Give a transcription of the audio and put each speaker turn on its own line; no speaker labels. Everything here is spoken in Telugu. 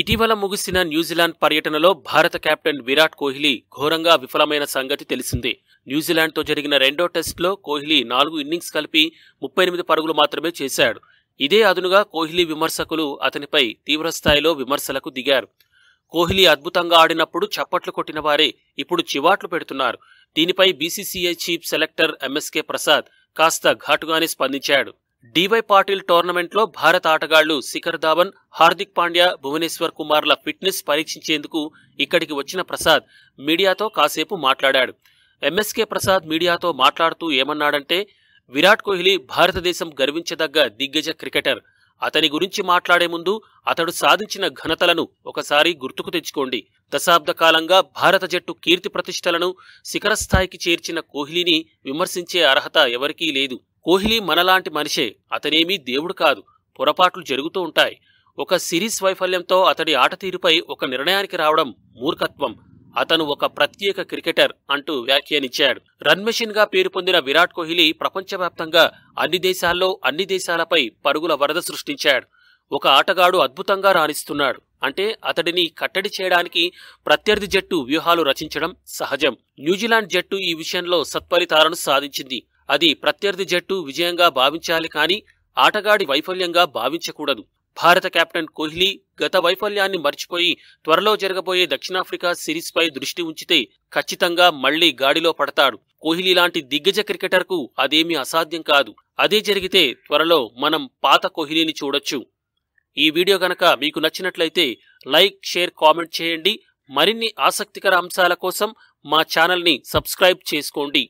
ఇటీవల ముగిసిన న్యూజిలాండ్ పర్యటనలో భారత కెప్టెన్ విరాట్ కోహ్లీ ఘోరంగా విఫలమైన సంగతి తెలిసిందే న్యూజిలాండ్తో జరిగిన రెండో టెస్టులో కోహ్లీ నాలుగు ఇన్నింగ్స్ కలిపి ముప్పై ఎనిమిది పరుగులు మాత్రమే చేశాడు ఇదే అదునుగా కోహ్లీ విమర్శకులు అతనిపై తీవ్రస్థాయిలో విమర్శలకు దిగారు కోహ్లీ అద్భుతంగా ఆడినప్పుడు చప్పట్లు కొట్టిన వారే ఇప్పుడు చివాట్లు పెడుతున్నారు దీనిపై BCCI chief selector MSK Prasad కాస్త ఘాటుగానే స్పందించాడు డివై పాటిల్ టోర్నమెంట్లో భారత ఆటగాళ్లు శిఖర్ ధావన్ హార్దిక్ పాండ్యా భువనేశ్వర్ కుమార్ల ఫిట్నెస్ పరీక్షించేందుకు ఇక్కడికి వచ్చిన ప్రసాద్ మీడియాతో కాసేపు మాట్లాడాడు ఎంఎస్కే ప్రసాద్ మీడియాతో మాట్లాడుతూ ఏమన్నాడంటే విరాట్ కోహ్లీ భారతదేశం గర్వించదగ్గ దిగ్గజ క్రికెటర్ అతని గురించి మాట్లాడే ముందు అతడు సాధించిన ఘనతలను ఒకసారి గుర్తుకు తెచ్చుకోండి దశాబ్ద కాలంగా భారత జట్టు కీర్తి ప్రతిష్టలను శిఖరస్థాయికి చేర్చిన కోహ్లీని విమర్శించే అర్హత ఎవరికీ లేదు కోహ్లీ మనలాంటి మనిషే అతనేమీ దేవుడు కాదు పొరపాట్లు జరుగుతూ ఉంటాయి ఒక సిరీస్ వైఫల్యంతో అతడి ఆట తీరుపై ఒక నిర్ణయానికి రావడం మూర్ఖత్వం అతను ఒక ప్రత్యేక క్రికెటర్ అంటూ వ్యాఖ్యానించాడు రన్ మెషిన్గా పేరు పొందిన విరాట్ కోహ్లీ ప్రపంచవ్యాప్తంగా అన్ని దేశాల్లో అన్ని దేశాలపై పరుగుల వరద సృష్టించాడు ఒక ఆటగాడు అద్భుతంగా రాణిస్తున్నాడు అంటే అతడిని కట్టడి చేయడానికి ప్రత్యర్థి జట్టు వ్యూహాలు రచించడం సహజం న్యూజిలాండ్ జట్టు ఈ విషయంలో సత్ఫలితాలను సాధించింది అది ప్రత్యర్థి జట్టు విజయంగా భావించాలి కానీ ఆటగాడి వైఫల్యంగా భావించకూడదు భారత కెప్టెన్ కోహ్లీ గత వైఫల్యాన్ని మర్చిపోయి త్వరలో జరగబోయే దక్షిణాఫ్రికా సిరీస్పై దృష్టి ఉంచితే ఖచ్చితంగా మళ్లీ గాడిలో పడతాడు కోహ్లీ లాంటి దిగ్గజ క్రికెటర్కు అదేమీ అసాధ్యం కాదు అదే జరిగితే త్వరలో మనం పాత కోహ్లీని చూడొచ్చు ఈ వీడియో గనక మీకు నచ్చినట్లయితే లైక్ షేర్ కామెంట్ చేయండి మరిన్ని ఆసక్తికర అంశాల కోసం మా ఛానల్ని సబ్స్క్రైబ్ చేసుకోండి